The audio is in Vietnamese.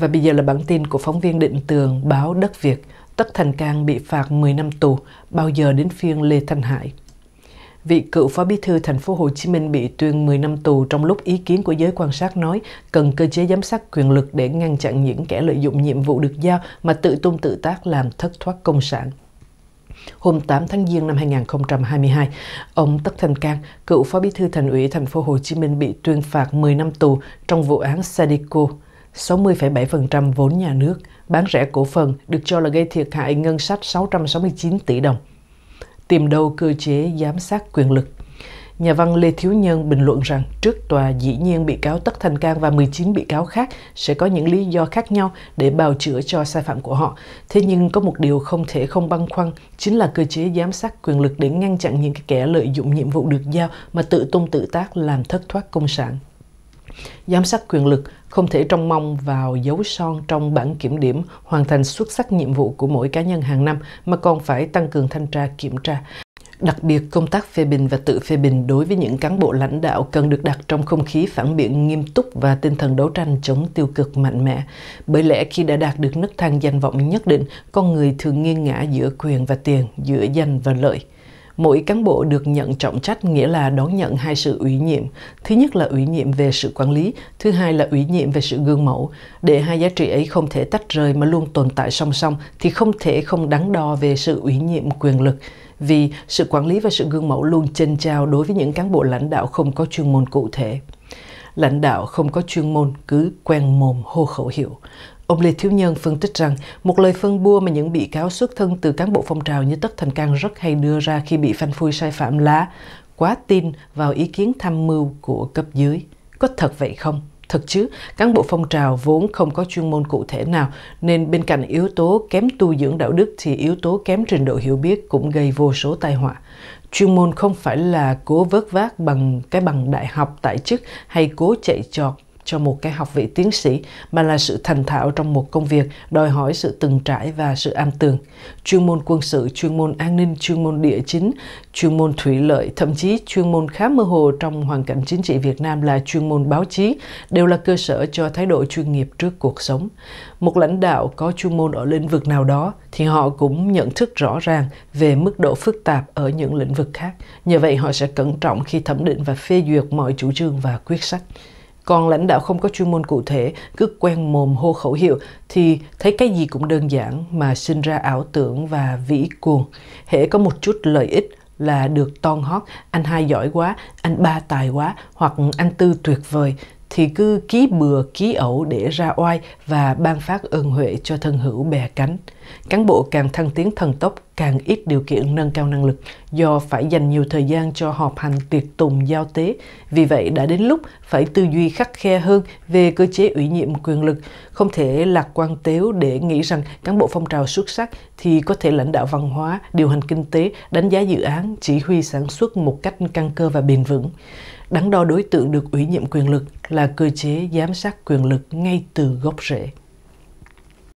Và bây giờ là bản tin của phóng viên Định Tường báo Đất Việt. Tất Thành Cang bị phạt 10 năm tù, bao giờ đến phiên Lê Thanh Hải. Vị cựu phó bí thư thành phố Hồ Chí Minh bị tuyên 10 năm tù trong lúc ý kiến của giới quan sát nói cần cơ chế giám sát quyền lực để ngăn chặn những kẻ lợi dụng nhiệm vụ được giao mà tự tung tự tác làm thất thoát công sản. Hôm 8 tháng Giêng năm 2022, ông Tất Thành Cang, cựu phó bí thư thành ủy thành phố Hồ Chí Minh bị tuyên phạt 10 năm tù trong vụ án Sadico. 60,7% vốn nhà nước, bán rẻ cổ phần được cho là gây thiệt hại ngân sách 669 tỷ đồng. Tìm đâu cơ chế giám sát quyền lực? Nhà văn Lê Thiếu Nhân bình luận rằng trước tòa dĩ nhiên bị cáo Tất Thành Cang và 19 bị cáo khác sẽ có những lý do khác nhau để bào chữa cho sai phạm của họ. Thế nhưng có một điều không thể không băn khoăn chính là cơ chế giám sát quyền lực để ngăn chặn những kẻ lợi dụng nhiệm vụ được giao mà tự tung tự tác làm thất thoát công sản. Giám sát quyền lực không thể trông mong vào dấu son trong bản kiểm điểm hoàn thành xuất sắc nhiệm vụ của mỗi cá nhân hàng năm mà còn phải tăng cường thanh tra kiểm tra. Đặc biệt, công tác phê bình và tự phê bình đối với những cán bộ lãnh đạo cần được đặt trong không khí phản biện nghiêm túc và tinh thần đấu tranh chống tiêu cực mạnh mẽ. Bởi lẽ khi đã đạt được nấc thang danh vọng nhất định, con người thường nghiêng ngã giữa quyền và tiền, giữa danh và lợi. Mỗi cán bộ được nhận trọng trách nghĩa là đón nhận hai sự ủy nhiệm. Thứ nhất là ủy nhiệm về sự quản lý, thứ hai là ủy nhiệm về sự gương mẫu. Để hai giá trị ấy không thể tách rời mà luôn tồn tại song song thì không thể không đắn đo về sự ủy nhiệm quyền lực vì sự quản lý và sự gương mẫu luôn chênh trao đối với những cán bộ lãnh đạo không có chuyên môn cụ thể lãnh đạo không có chuyên môn cứ quen mồm hô khẩu hiệu. Ông Lê Thiếu Nhân phân tích rằng một lời phân bua mà những bị cáo xuất thân từ cán bộ phong trào như Tất Thành Cang rất hay đưa ra khi bị phanh phui sai phạm lá quá tin vào ý kiến tham mưu của cấp dưới. Có thật vậy không? Thật chứ, cán bộ phong trào vốn không có chuyên môn cụ thể nào, nên bên cạnh yếu tố kém tu dưỡng đạo đức thì yếu tố kém trình độ hiểu biết cũng gây vô số tai họa. Chuyên môn không phải là cố vớt vát bằng cái bằng đại học tại chức hay cố chạy trọt cho một cái học vị tiến sĩ mà là sự thành thạo trong một công việc đòi hỏi sự từng trải và sự am tường. Chuyên môn quân sự, chuyên môn an ninh, chuyên môn địa chính, chuyên môn thủy lợi, thậm chí chuyên môn khá mơ hồ trong hoàn cảnh chính trị Việt Nam là chuyên môn báo chí đều là cơ sở cho thái độ chuyên nghiệp trước cuộc sống. Một lãnh đạo có chuyên môn ở lĩnh vực nào đó thì họ cũng nhận thức rõ ràng về mức độ phức tạp ở những lĩnh vực khác. Nhờ vậy họ sẽ cẩn trọng khi thẩm định và phê duyệt mọi chủ trương và quyết sách còn lãnh đạo không có chuyên môn cụ thể cứ quen mồm hô khẩu hiệu thì thấy cái gì cũng đơn giản mà sinh ra ảo tưởng và vĩ cuồng hễ có một chút lợi ích là được ton hót anh hai giỏi quá anh ba tài quá hoặc anh tư tuyệt vời thì cứ ký bừa ký ẩu để ra oai và ban phát ơn huệ cho thân hữu bè cánh Cán bộ càng thăng tiến thần tốc càng ít điều kiện nâng cao năng lực do phải dành nhiều thời gian cho họp hành tiệc tùng giao tế. Vì vậy đã đến lúc phải tư duy khắc khe hơn về cơ chế ủy nhiệm quyền lực. Không thể lạc quan tếu để nghĩ rằng cán bộ phong trào xuất sắc thì có thể lãnh đạo văn hóa, điều hành kinh tế, đánh giá dự án, chỉ huy sản xuất một cách căn cơ và bền vững. Đắn đo đối tượng được ủy nhiệm quyền lực là cơ chế giám sát quyền lực ngay từ gốc rễ.